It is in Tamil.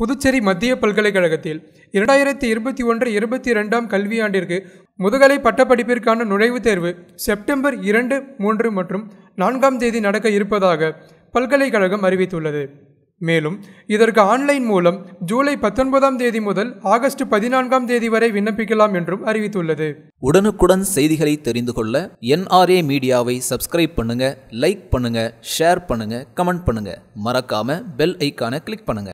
புதுச்சேரி மத்திய பல்கலைக்கழகத்தில் இரண்டாயிரத்தி இருபத்தி ஒன்று இருபத்தி ரெண்டாம் கல்வியாண்டிற்கு முதுகலை பட்டப்படிப்பிற்கான நுழைவுத் தேர்வு செப்டம்பர் இரண்டு மூன்று மற்றும் நான்காம் தேதி நடக்க இருப்பதாக பல்கலைக்கழகம் அறிவித்துள்ளது மேலும் இதற்கு ஆன்லைன் மூலம் ஜூலை பத்தொன்பதாம் தேதி முதல் ஆகஸ்ட் பதினான்காம் தேதி வரை விண்ணப்பிக்கலாம் என்றும் அறிவித்துள்ளது உடனுக்குடன் செய்திகளை தெரிந்து கொள்ள என்ஆர்ஏ மீடியாவை சப்ஸ்கிரைப் பண்ணுங்க லைக் பண்ணுங்க ஷேர் பண்ணுங்க கமெண்ட் பண்ணுங்க மறக்காம பெல் ஐக்கான கிளிக் பண்ணுங்க